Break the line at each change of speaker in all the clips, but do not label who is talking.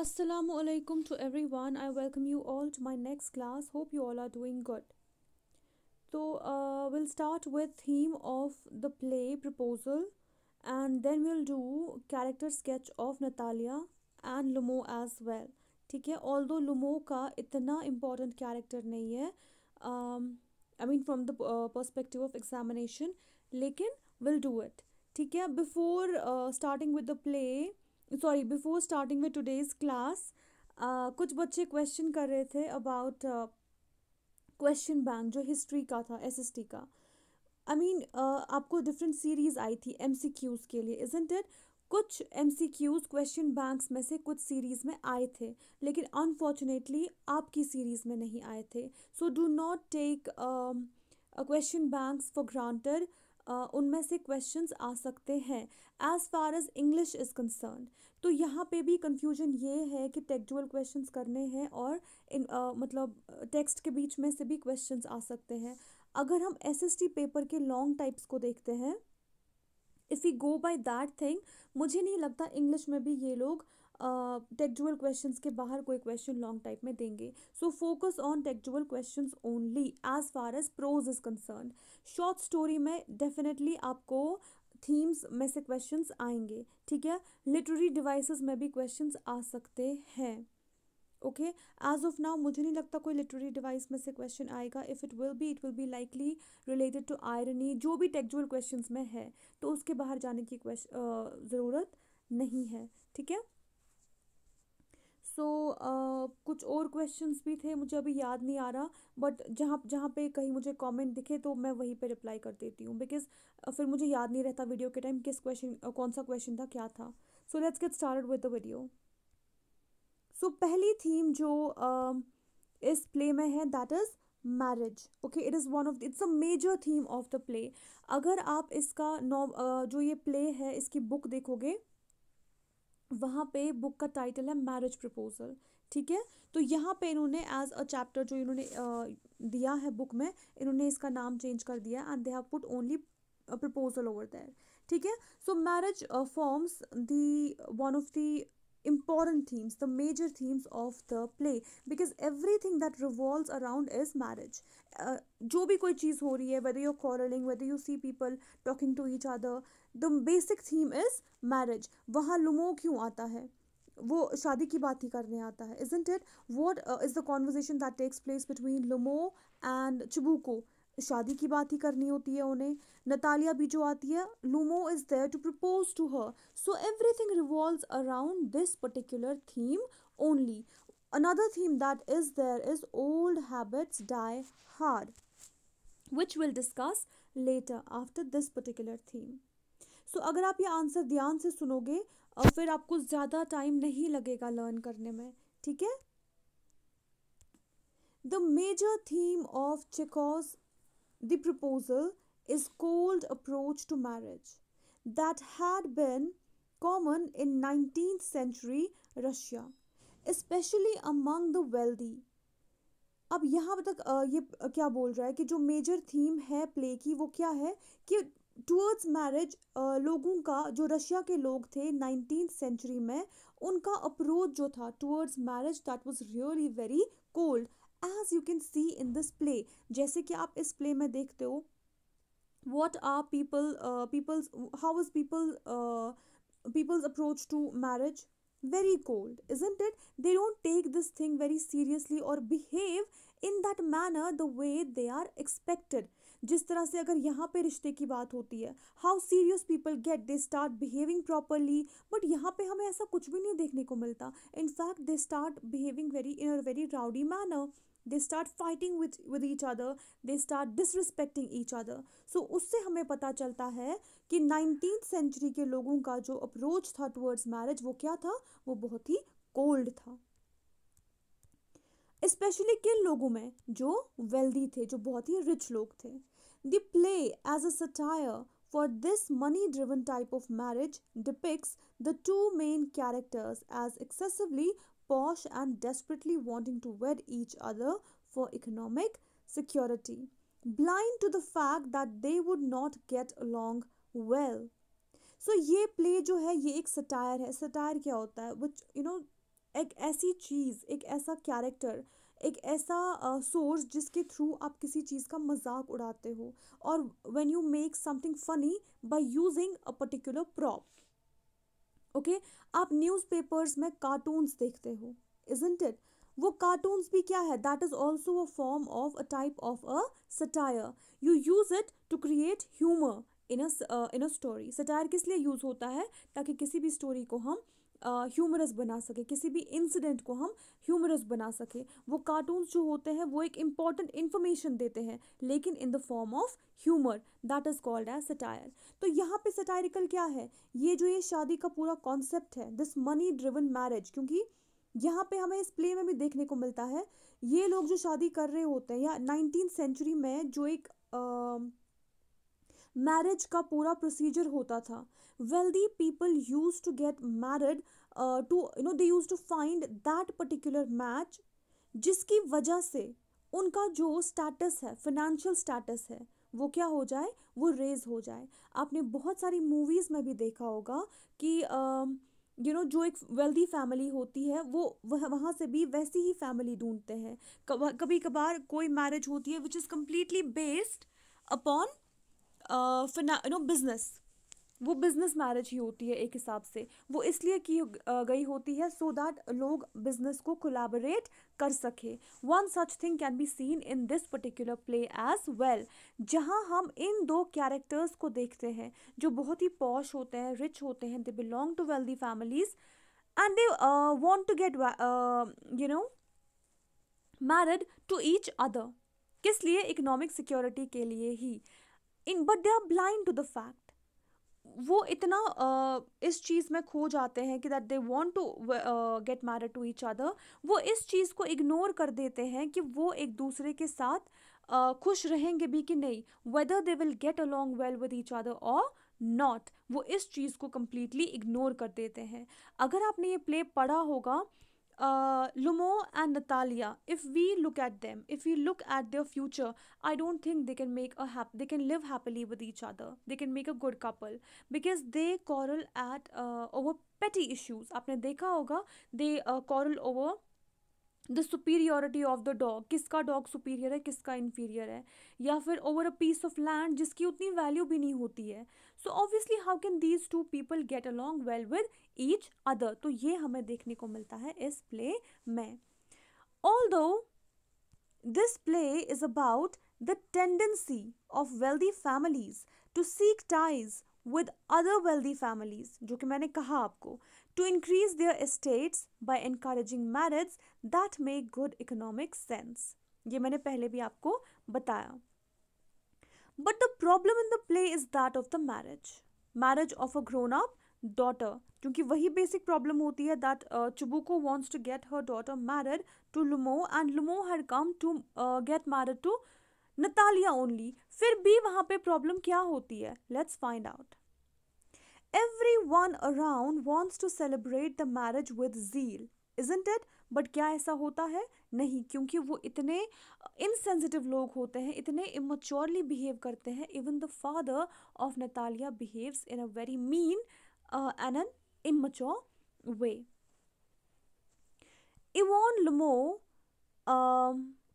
Assalamu alaikum to everyone. I welcome you all to my next class. Hope you all are doing good. So uh, we'll start with theme of the play proposal, and then we'll do character sketch of Natalia and Lumo as well. ठीक है all दो लुमो का इतना important character नहीं है I mean from the perspective of examination लेकिन will do it ठीक है before starting with the play sorry before starting with today's class कुछ बच्चे क्वेश्चन कर रहे थे अबाउट क्वेश्चन बैंक जो हिस्ट्री का था एस एस टी का I I mean mean, uh, आपको डिफरेंट सीरीज़ आई थी एम सी क्यूज़ के लिए इज इट कुछ M C Qs question banks में से कुछ सीरीज़ में आए थे लेकिन अनफॉर्चुनेटली आपकी सीरीज़ में नहीं आए थे so do not take question banks for granted उनमें से क्वेश्चन आ सकते हैं as far as English is concern तो यहाँ पे भी कन्फ्यूजन ये है कि टेक्चुअल क्वेश्चन करने हैं और इन uh, मतलब टेक्स्ट के बीच में से भी क्वेश्चन आ सकते हैं अगर हम एस पेपर के लॉन्ग टाइप्स को देखते हैं if you go by that thing मुझे नहीं लगता इंग्लिश में भी ये लोग टेक्जुअल क्वेश्चंस के बाहर कोई क्वेश्चन लॉन्ग टाइप में देंगे so focus on textual questions only as far as prose is concern short story में डेफिनेटली आपको थीम्स में से क्वेश्चंस आएंगे ठीक है लिटरेरी डिवाइसेस में भी क्वेश्चंस आ सकते हैं ओके एज ऑफ नाउ मुझे नहीं लगता कोई लिटरेरी डिवाइस में से क्वेश्चन आएगा if it will be it will be likely related to irony जो भी टेक्जुअल क्वेश्चंस में है तो उसके बाहर जाने की क्वेश्चन ज़रूरत नहीं है ठीक है सो so, uh, कुछ और क्वेश्चंस भी थे मुझे अभी याद नहीं आ रहा बट जहाँ जहाँ पे कहीं मुझे कमेंट दिखे तो मैं वहीं पे रिप्लाई कर देती हूँ बिकॉज uh, फिर मुझे याद नहीं रहता वीडियो के टाइम किस क्वेश्चन uh, कौन सा क्वेश्चन था क्या था so let's get start with the video so पहली थीम जो uh, इस प्ले में है that is marriage okay it is one of its a major theme of the play अगर आप इसका नॉ uh, जो ये प्ले है इसकी बुक देखोगे वहाँ पे बुक का टाइटल है मैरिज प्रपोजल ठीक है तो यहाँ पे इन्होंने एज अ चैप्टर जो इन्होंने दिया है बुक में इन्होंने इसका नाम चेंज कर दिया and they have put only proposal over there ठीक है so marriage forms the one of the important themes, the major themes of the play because everything that revolves around is marriage. Uh, जो भी कोई चीज़ हो रही है whether you're quarreling, whether you see people talking to each other, the basic theme is marriage. wahan lumo kyun aata hai वो शादी की बात ही करने आता है is it what is the conversation that takes place between Lomov and Chubukov शादी की बात ही करनी होती है उन्हें नतालिया भी जो आती है Lomov is there to propose to her so everything revolves around this particular theme only another theme that is there is old habits die hard which will discuss later after this particular theme so अगर आप ये answer ध्यान से सुनोगे और फिर आपको ज़्यादा टाइम नहीं लगेगा लर्न करने में ठीक है the major theme of Chekhov's The proposal is cold approach to marriage that had been common in 19th century Russia, especially among the wealthy. अब यहाँ तक ये क्या बोल रहा है कि जो मेजर थीम है प्ले की वो क्या है कि टूअर्ड्स मैरिज लोगों का जो रशिया के लोग थे नाइनटीन सेंचुरी में उनका अप्रोच जो था towards marriage that was really very cold as you can see in this play जैसे कि आप इस प्ले में देखते हो what are people people's how is people people's approach to marriage very cold is in it they don't take this thing very seriously और behave in that manner the way they are expected जिस तरह से अगर यहाँ पे रिश्ते की बात होती है how serious people get they start behaving properly but यहाँ पे हमें ऐसा कुछ भी नहीं देखने को मिलता in fact they start behaving very in a very rowdy manner they start fighting with with each other they start disrespecting each other so उससे हमें पता चलता है कि नाइनटीन सेंचुरी के लोगों का जो अप्रोच था टुवर्ड्स मैरिज वो क्या था वो बहुत ही कोल्ड था स्पेशली किन लोगों में जो वेल्दी थे जो बहुत ही रिच लोग थे the play as a satire For this money driven type of marriage depicts the two main characters as excessively posh and desperately wanting to wed each other for economic security, blind to the fact that they would not get along well. So so, ये play जो है ये एक satire है satire क्या होता है which you know एक ऐसी चीज़ एक ऐसा कैरेक्टर एक ऐसा सोर्स uh, जिसके थ्रू आप किसी चीज़ का मजाक उड़ाते हो और when you make something funny by using a particular prop okay आप न्यूज़पेपर्स में कार्टून्स देखते हो इजेंट इट वो कार्टून्स भी क्या है that is also a form of a type of a satire you use it to create humour in a in a story satire किस लिए यूज़ होता है ताकि किसी भी स्टोरी को हम ह्यूमरस बना सके किसी भी इंसिडेंट को हम ह्यूमरस बना सकें वो कार्टून्स जो होते हैं वो एक इम्पॉर्टेंट इन्फॉर्मेशन देते हैं लेकिन in the form of humour that is called as satire तो यहाँ पे सटायरिकल क्या है ये जो ये शादी का पूरा कॉन्सेप्ट है दिस मनी ड्रिवन मैरिज क्योंकि यहाँ पे हमें इस प्ले में भी देखने को मिलता है ये लोग जो शादी कर रहे होते हैं या नाइनटीन सेंचुरी में जो एक आ, मैरिज का पूरा प्रोसीजर होता था wealthy people use to get married to you know they use to find that particular match जिसकी वजह से उनका जो स्टेटस है फिनेंशियल स्टेटस है वो क्या हो जाए वो रेज हो जाए आपने बहुत सारी मूवीज़ में भी देखा होगा कि यू um, नो जो एक वेल्दी फैमिली होती है वो वह वहाँ से भी वैसी ही फैमिली ढूंढते हैं कभी कभार कोई मैरिज होती है which is completely based upon you know business वो बिज़नेस मैरिज ही होती है एक हिसाब से वो इसलिए की गई होती है सो so दैट लोग बिज़नेस को कोलाबरेट कर सके one such thing can be seen in this particular play as well जहाँ हम इन दो कैरेक्टर्स को देखते हैं जो बहुत ही पॉश होते हैं रिच होते हैं they belong to wealthy families and they want to get you know married to each other किस लिए इकोनॉमिक सिक्योरिटी के लिए ही इन but they are blind to the fact वो इतना uh, इस चीज़ में खो जाते हैं कि that they want to get married to each other वो इस चीज़ को इग्नोर कर देते हैं कि वो एक दूसरे के साथ uh, खुश रहेंगे भी कि नहीं whether they will get along well with each other और नॉट वो इस चीज़ को कम्प्लीटली इग्नोर कर देते हैं अगर आपने ये प्ले पढ़ा होगा uh, Lumo and Natalia, if we look at them, if we look at their future, I don't think they can make a hap- they can live happily with each other. They can make a good couple because they quarrel at uh, over petty issues. आपने dekha होगा they uh, quarrel over the superiority of the dog किसका dog superior है किसका inferior है या फिर over a piece of land जिसकी उतनी वैल्यू भी नहीं होती है so obviously how can these two people get along well with each other तो ये हमें देखने को मिलता है इस प्ले में although this play is about the tendency of wealthy families to seek ties with other wealthy families जो कि मैंने कहा आपको to increase their estates by encouraging marriages that make good economic sense. ये मैंने पहले भी आपको बताया But the problem in the play is that of the marriage. Marriage of a grown-up daughter. क्योंकि वही basic problem होती है that uh, Chibuko wants to get her daughter married to Lumo and Lumo had come to uh, get married to Natalia only. फिर भी वहाँ पे problem क्या होती है Let's find out. everyone around wants to celebrate the marriage with zeal isn't it but क्या ऐसा होता है नहीं क्योंकि वो इतने इनसेंसिटिव लोग होते हैं इतने इमच्योरली बिहेव करते हैं even the father of Natalya behaves in a very mean and an immature way Ivan Lomov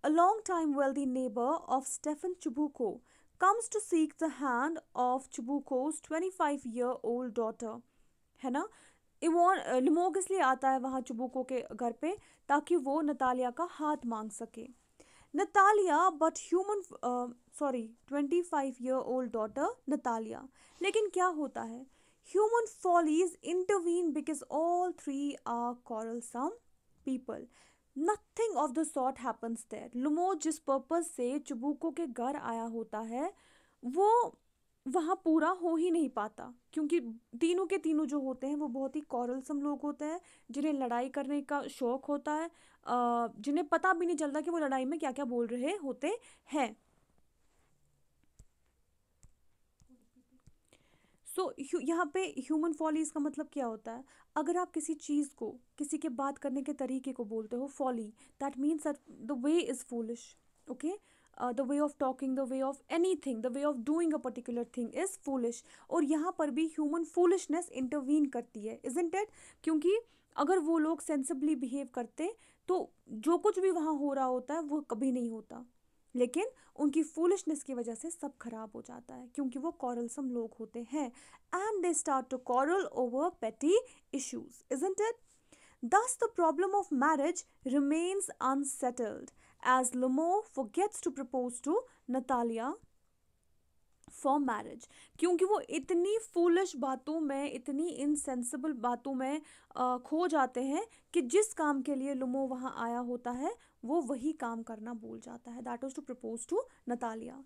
a long time wealthy neighbor of Stefan Chubuko to seek the hand of of twenty five year old daughter है ना Yvonne लिमोग इसलिए आता है वहाँ चुबुको के घर पे ताकि वो नतालिया का हाथ मांग सके Natalya but human sorry twenty five year old daughter Natalya लेकिन क्या होता है human follies intervene because all three are quarrelsome people nothing of the sort happens there Lomov जिस पर्पज से चुबुको के घर आया होता है वो वहाँ पूरा हो ही नहीं पाता क्योंकि तीनों के तीनों जो होते हैं वो बहुत ही कॉरलसम लोग होते हैं जिन्हें लड़ाई करने का शौक़ होता है जिन्हें पता भी नहीं चलता कि वो लड़ाई में क्या क्या बोल रहे होते हैं सो so, यहाँ पे ह्यूमन फॉलीज का मतलब क्या होता है अगर आप किसी चीज़ को किसी के बात करने के तरीके को बोलते हो folly that means that the way is foolish okay the way of talking the way of anything the way of doing a particular thing is foolish और यहाँ पर भी ह्यूमन फूलिशनेस इंटरवीन करती है इज इट क्योंकि अगर वो लोग सेंसिबली बिहेव करते तो जो कुछ भी वहाँ हो रहा होता है वो कभी नहीं होता लेकिन उनकी फूलिशनेस की वजह से सब खराब हो जाता है क्योंकि वो कॉरलसम लोग होते हैं and they start to quarrel over petty issues is it the problem of marriage remains unsettled as Lomov forgets to propose to Natalya for marriage क्योंकि वो इतनी फूलिश बातों में इतनी इनसेंसिबल बातों में आ, खो जाते हैं कि जिस काम के लिए लुमो वहाँ आया होता है वो वही काम करना भूल जाता है that was to propose to Natalya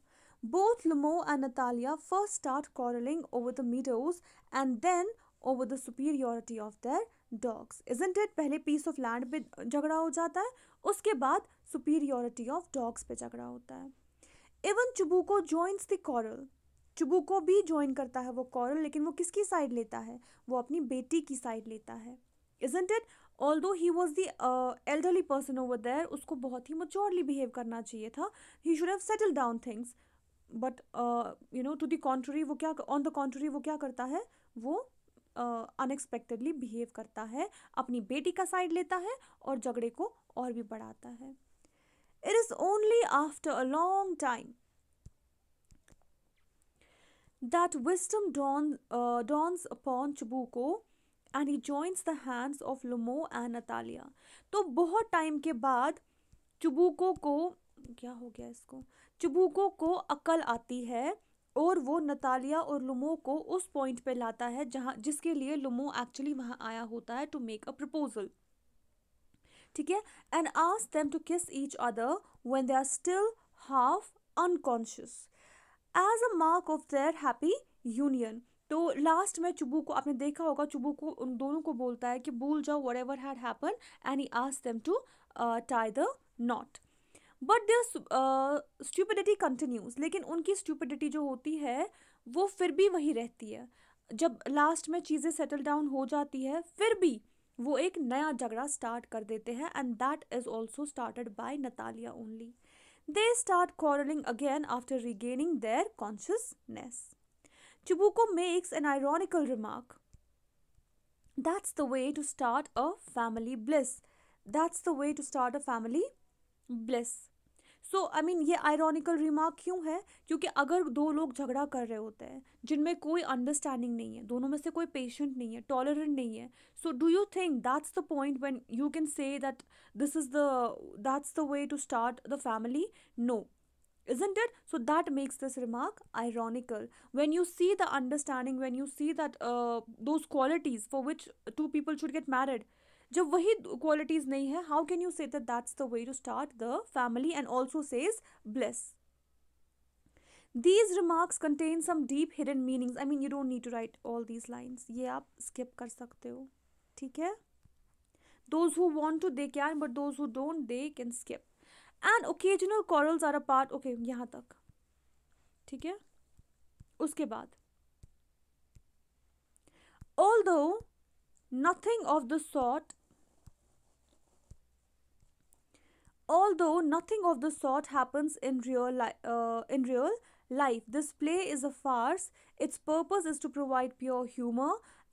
both Lomov and Natalya first start quarrelling over the meadows and then over the superiority of their dogs isn't it पहले पीस ऑफ लैंड पे झगड़ा हो जाता है उसके बाद सुपीरियोरिटी ऑफ डॉग्स पे झगड़ा होता है even Chubukov joins the quarrel Chubukov भी ज्वाइन करता है वो कॉरल लेकिन वो किसकी साइड लेता है वो अपनी बेटी की साइड लेता है is isn't indeed although he was the elderly person over there उसको बहुत ही मच्योरली बिहेव करना चाहिए था he should have settle down things but you know to the contrary वो क्या ऑन द कॉन्ट्री वो क्या करता है वो अनएक्सपेक्टेडली uh, बिहेव करता है अपनी बेटी का साइड लेता है और झगड़े को और भी बढ़ाता है it is only after a long time that wisdom dawn dawns upon upon को and he joins the hands of Lomov and Natalya तो बहुत टाइम के बाद चुबुको को क्या हो गया इसको चुबुको को अकल आती है और वो नतालिया और लुमो को उस पॉइंट पे लाता है जहाँ जिसके लिए लुमो एक्चुअली वहाँ आया होता है टू मेक अ प्रपोजल ठीक है एंड आस them to kiss each other when they are still half unconscious as a mark of their happy union तो लास्ट में चुबू को आपने देखा होगा चुबू को उन दोनों को बोलता है कि भूल जाओ whatever had happen and he asks them to tie the knot but their stupidity continues लेकिन उनकी स्टूपिडिटी जो होती है वो फिर भी वही रहती है जब लास्ट में चीज़ें सेटल डाउन हो जाती है फिर भी वो एक नया झगड़ा स्टार्ट कर देते हैं and that is also started by Natalya only they start quarrelling again after regaining their consciousness Chibuko makes an ironical remark. That's the way to start a family bliss. That's the way to start a family bliss. So I mean ये ironical remark क्यों है क्योंकि अगर दो लोग झगड़ा कर रहे होते हैं जिनमें कोई अंडरस्टैंडिंग नहीं है दोनों में से कोई पेशेंट नहीं है टॉलरेंट नहीं है so do you think that's the point when you can say that this is the that's the way to start the family no isn't it so that makes this remark ironical when you see the understanding when you see that uh, those qualities for which two people should get married जब वही qualities नहीं है how can you say that that's the way to start the family and also says bless these remarks contain some deep hidden meanings I mean you don't need to write all these lines ये आप skip कर सकते हो ठीक है those who want to they can but those who don't they can skip and occasional corals are a part. Okay यहाँ तक ठीक है उसके बाद although nothing of although nothing of the sort happens in real uh, in real life this play is a farce its purpose is to provide pure humor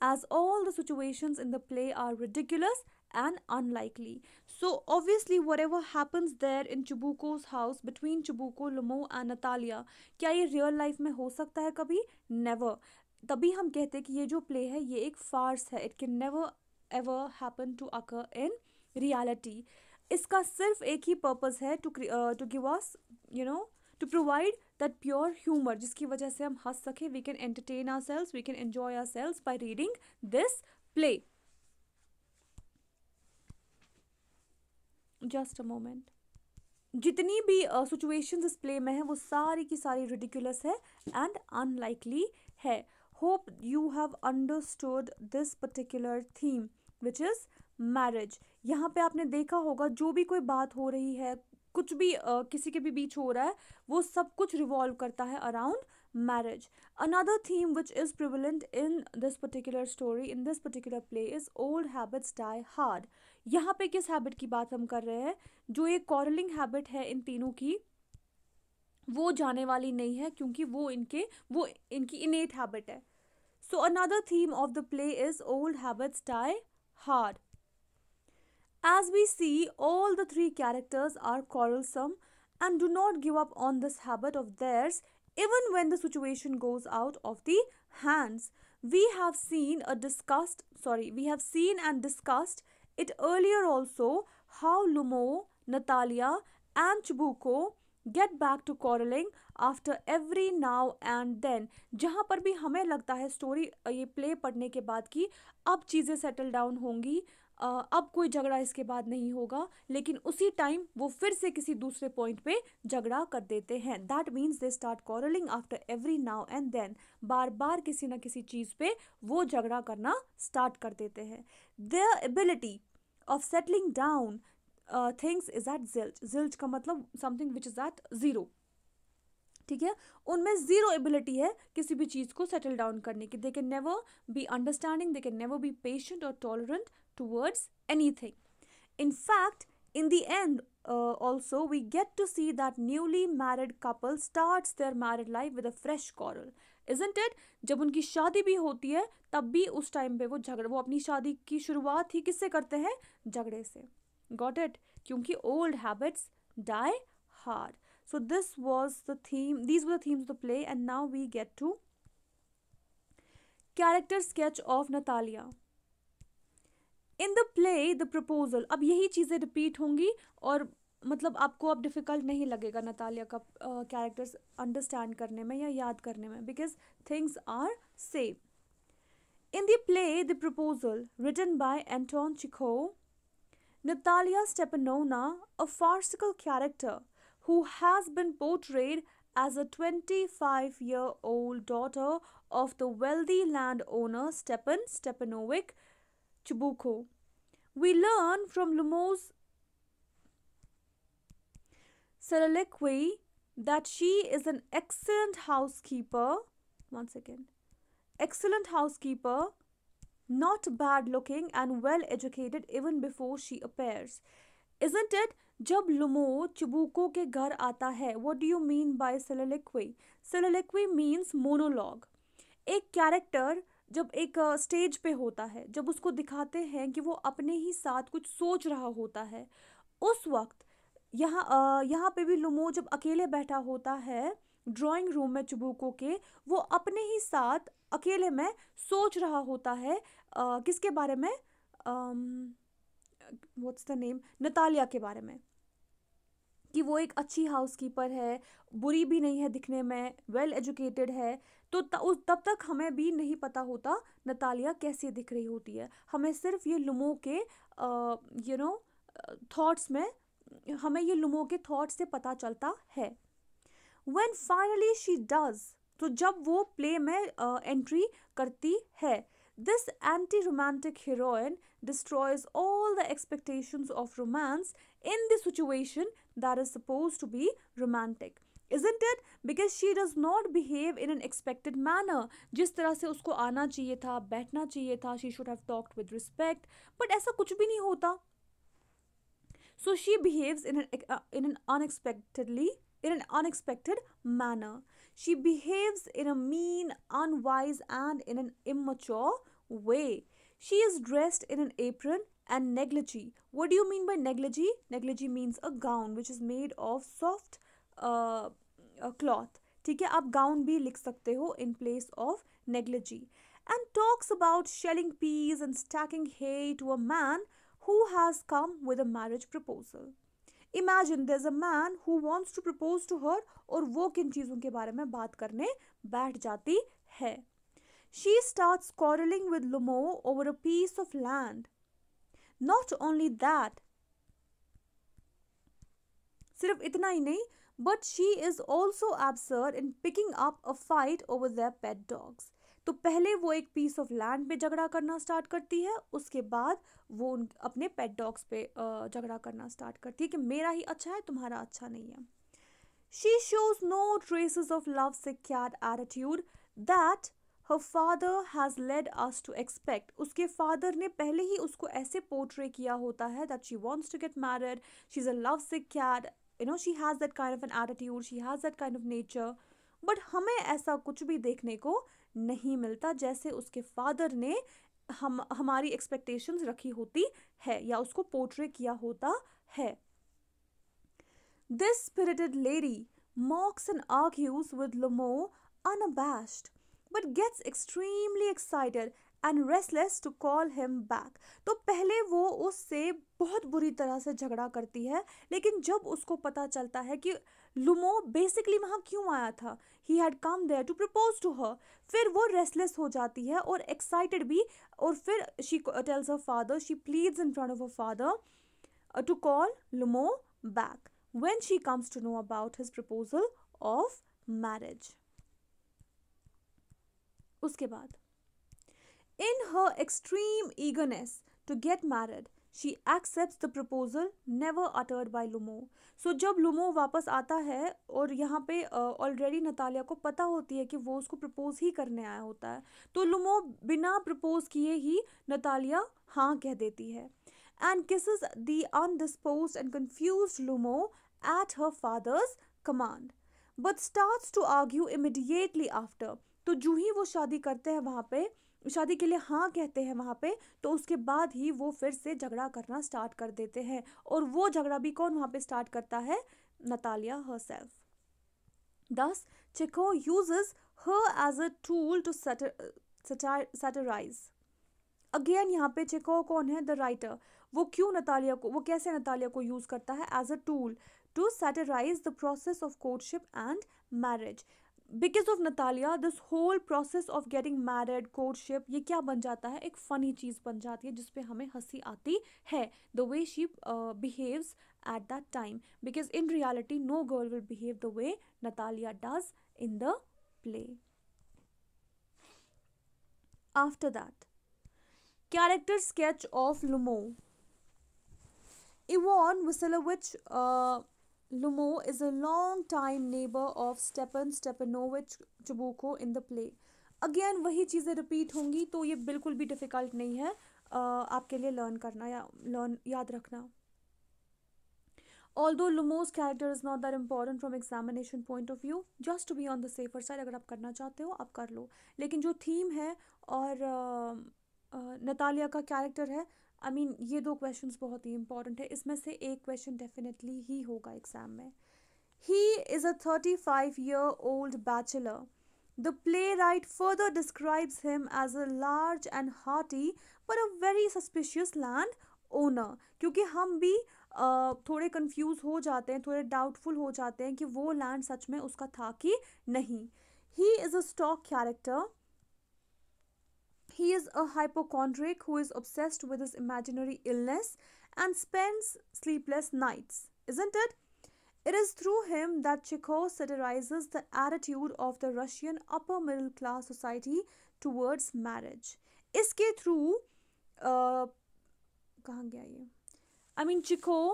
as all the situations in the play are ridiculous and unlikely. So, obviously, whatever happens there in Chubuko's house between Chubuko, Lumo, and Natalia, क्या ये real life में हो सकता है कभी? Never. तभी हम कहते हैं कि ये जो प्ले है ये एक फार्स है it can never ever happen to occur in reality इसका सिर्फ एक ही पर्पस है to to give us you know to provide that pure humour जिसकी वजह से हम हंस सकें we can entertain ourselves we can enjoy ourselves by reading this play just a moment जितनी भी सिचुएशंस इस प्ले में है वो सारी की सारी रिडिकुलस है एंड अनलाइकली है hope you have understood this particular theme which is marriage यहाँ पे आपने देखा होगा जो भी कोई बात हो रही है कुछ भी uh, किसी के भी बीच हो रहा है वो सब कुछ रिवॉल्व करता है around marriage. Another theme which is prevalent in this particular story, in this particular play, is old habits die hard. यहाँ पे किस हैबिट की बात हम कर रहे हैं जो ये कॉरलिंग हैबिट है इन तीनों की वो जाने वाली नहीं है क्योंकि वो इनके वो इनकी इनेट हैबिट है so another theme of the play is old habits die hard As we see, all the three characters are quarrelsome and do not give up on this habit of theirs even when the situation goes out of the hands. We have seen a discussed, sorry, we have seen and discussed it earlier also how Lumo, Natalia, and Chubuko get back to quarreling after every now and then जहाँ पर भी हमें लगता है story ये play पढ़ने के बाद कि अब चीज़ें सेटल डाउन होंगी अब कोई झगड़ा इसके बाद नहीं होगा लेकिन उसी टाइम वो फिर से किसी दूसरे पॉइंट पे झगड़ा कर देते हैं that means they start quarrelling after every now and then बार बार किसी न किसी चीज़ पे वो झगड़ा करना स्टार्ट कर देते हैं the ability of settling down things is at zilch zilch का मतलब something which is at zero ठीक है उनमें ज़ीरो एबिलिटी है किसी भी चीज़ को सेटल डाउन करने की they can never be understanding they can never be patient और tolerant towards anything. In fact, in the end, uh, also, we get to see that newly married couple starts their married life with a fresh quarrel. Isn't it जब उनकी शादी भी होती है तब भी उस टाइम पे वो झगड़े वो अपनी शादी की शुरुआत ही किससे करते हैं झगड़े से गॉट इट क्योंकि old habits die hard so this was the theme these were the themes the play and now we get to character sketch of Natalia in the play the proposal अब यही चीज़ें repeat होंगी और मतलब आपको अब difficult नहीं लगेगा नतालिया का कैरेक्टर्स uh, अंडरस्टैंड करने में या याद करने में because things are same in the play the proposal written by Anton Chekhov Natalia Stepanovna a farcical character who has been portrayed as a twenty five year old daughter of the wealthy land owner Stepan Stepanovich Chibuko. We learn from Lumo's soliloquy that she is an excellent housekeeper. Once again, excellent housekeeper, not bad looking and well educated even before she appears. Isn't it? जब Lumo चुबुको के घर आता है do you mean by सेलोलिक्वी सेलोलिक्वी means monologue. A character. जब एक stage पे होता है जब उसको दिखाते हैं कि वो अपने ही साथ कुछ सोच रहा होता है उस वक्त यहाँ यहाँ पे भी लुमो जब अकेले बैठा होता है ड्राइंग रूम में चुबुको के वो अपने ही साथ अकेले में सोच रहा होता है आ, किसके बारे में व्हाट्स द नेम नतालिया के बारे में कि वो एक अच्छी हाउसकीपर है बुरी भी नहीं है दिखने में वेल well एजुकेटेड है तो त, उस तब तक हमें भी नहीं पता होता नतालिया कैसे दिख रही होती है हमें सिर्फ ये लुमो के यू नो थॉट्स में हमें ये लुमो के थॉट से पता चलता है वेन फाइनली शी डज तो जब वो प्ले में एंट्री करती है this anti romantic heroine destroys all the expectations of romance in this situation that is suppose to be romantic isn't it because she does not behave in an expected manner jis tarah se usko aana chahiye tha baithna chahiye tha she should have talked with respect but aisa kuch bhi nahi so she behaves in an uh, in an unexpectedly in an unexpected manner she behaves in a mean unwise and in an immature way she is dressed in an apron and negligee what do you mean by negligee negligee means a gown which is made of soft cloth ठीक है आप gown भी लिख सकते हो in place of negligee and talks about shelling peas and stacking hay to a man who has come with a marriage proposal imagine there a man who wants to propose to her और वो किन चीज़ों के बारे में बात करने बैठ जाती है she start quarreling with Lomov over a piece of land. Not only that, सिर्फ इतना ही नहीं but she is also absurd in picking up a fight over the pet dogs तो पहले वो एक पीस ऑफ लैंड पे झगड़ा करना स्टार्ट करती है उसके बाद वो उन अपने पेट डॉग्स पे झगड़ा करना स्टार्ट करती है कि मेरा ही अच्छा है तुम्हारा अच्छा नहीं है she shows no traces of love sick cat attitude that her father has led us to expect. उसके फादर ने पहले ही उसको ऐसे पोर्ट्रे किया होता है that she wants to get married she is a love sick cat you know she has that kind of an attitude she has that kind of nature but हमें ऐसा कुछ भी देखने को नहीं मिलता जैसे उसके फादर ने हम हमारी एक्सपेक्टेशंस रखी होती है या उसको पोर्ट्रे किया होता है this spirited lady mocks and argues with Lamour unabashed but gets extremely excited and restless to call him back तो पहले वो उससे बहुत बुरी तरह से झगड़ा करती है लेकिन जब उसको पता चलता है कि लुमो बेसिकली वहाँ क्यों आया था he had come there to propose to her फिर वो रेस्टलेस हो जाती है और एक्साइटेड भी और फिर she tells her father she pleads in front of her father to call Lomov back when she comes to know about his proposal of marriage उसके बाद In her extreme eagerness to get married, she accept the proposal never uttered by Lomov so जब Lomov वापस आता है और यहाँ पे already uh, Natalia को पता होती है कि वो उसको प्रपोज ही करने आया होता है तो लुमो बिना प्रपोज किए ही नतालिया हाँ कह देती है and kisses the indisposed and confused Lomov at her father's command but start to argue immediately after तो जू ही वो शादी करते हैं वहाँ पे शादी के लिए हाँ कहते हैं वहाँ पे तो उसके बाद ही वो फिर से झगड़ा करना स्टार्ट कर देते हैं और वो झगड़ा भी कौन वहाँ पे स्टार्ट करता है Natalia her thus Chekhov uses her as a tool to satirize again यहाँ पे चिको कौन है द राइटर वो क्यों नतालिया को वो कैसे नतालिया को यूज़ करता है as a tool to satirize the process of courtship and marriage because of Natalia this whole process of getting married courtship ये क्या बन जाता है एक फ़नी चीज़ बन जाती है जिसपे हमें हंसी आती है the way she behaves at that time because in reality no girl will behave the way Natalia does in the play after that character sketch of Lomov Ivan Vasilevich Lumo is a long-time neighbor of Stepan Stepanovich Chuboko in the play. Again वही चीज़ें repeat होंगी तो ये बिल्कुल भी difficult नहीं है आपके लिए लर्न करना या लर्न याद रखना although Lomov's character is not that important from examination point of view just be on the safer side अगर आप करना चाहते हो आप कर लो लेकिन जो थीम है और नतालिया का कैरेक्टर है आई मीन ये दो क्वेश्चन बहुत ही इंपॉर्टेंट है इसमें से एक क्वेश्चन डेफिनेटली ही होगा एग्जाम में he is a thirty five year old bachelor The playwright further describes him as a large and hearty but a very suspicious land owner क्योंकि हम भी थोड़े कन्फ्यूज हो जाते हैं थोड़े डाउटफुल हो जाते हैं कि वो लैंड सच में उसका था कि नहीं he is a stock character he is a hypochondriac who is obsessed with his imaginary illness and spends sleepless nights, isn't it? It is through him that Chekhov satirizes the attitude of the Russian upper middle class society towards marriage. इसके through, uh, गया ye? I mean, Chekhov,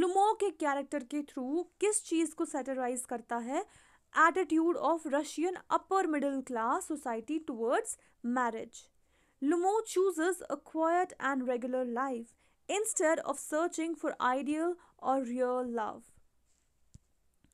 Lomov ke character ke through kis चीज़ ko satirize karta hai? attitude of Russian upper middle class society towards marriage. Lumeau chooses a quiet and regular life instead of searching for ideal or real love.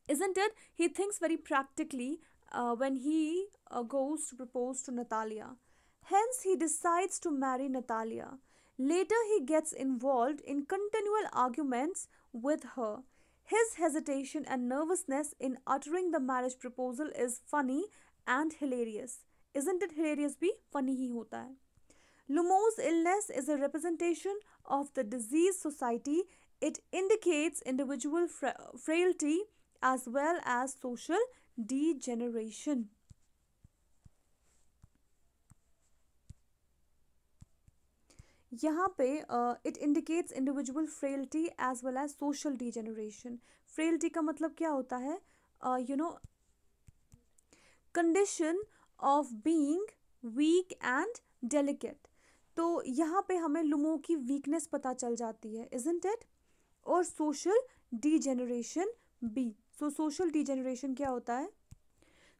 Isn't it? He thinks very practically uh, when he uh, goes to propose to Natalia. Hence, he decides to marry Natalia. Later, he gets involved in continual arguments with her his hesitation and nervousness in uttering the marriage proposal is funny and hilarious. Isn't it hilarious? Be funny hi hota hai. Lumo's illness is a representation of the diseased society. It indicates individual fra frailty as well as social degeneration. यहाँ पे it indicates individual frailty as well as social degeneration frailty का मतलब क्या होता है you know condition of being weak and delicate तो यहाँ पे हमें लुमो की वीकनेस पता चल जाती है इजेंट इट और social degeneration be so social degeneration क्या होता है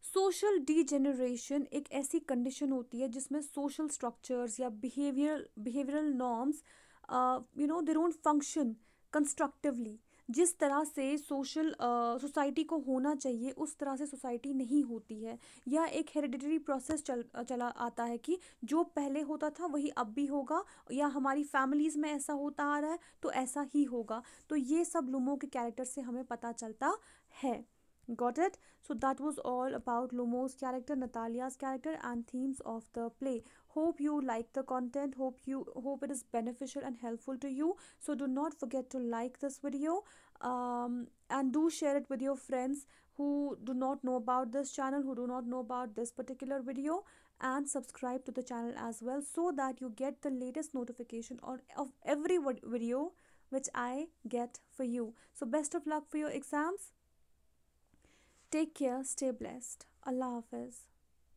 सोशल डीजेनरेशन एक ऐसी कंडीशन होती है जिसमें सोशल स्ट्रक्चर्स या behaviour behavioural norms you know they don't function constructively जिस तरह से सोशल सोसाइटी uh, को होना चाहिए उस तरह से सोसाइटी नहीं होती है या एक हेरिडिटरी प्रोसेस चल uh, चला आता है कि जो पहले होता था वही अब भी होगा या हमारी फैमिलीज़ में ऐसा होता आ रहा है तो ऐसा ही होगा तो ये सब लुमों के कैरेक्टर से हमें पता चलता है got it so that was all about lomo's character natalia's character and themes of the play hope you like the content hope you hope it is beneficial and helpful to you so do not forget to like this video um, and do share it with your friends who do not know about this channel who do not know about this particular video and subscribe to the channel as well so that you get the latest notification on of every video which I get for you. So best of luck for your exams. Take care, stay blessed. Allah Hafiz.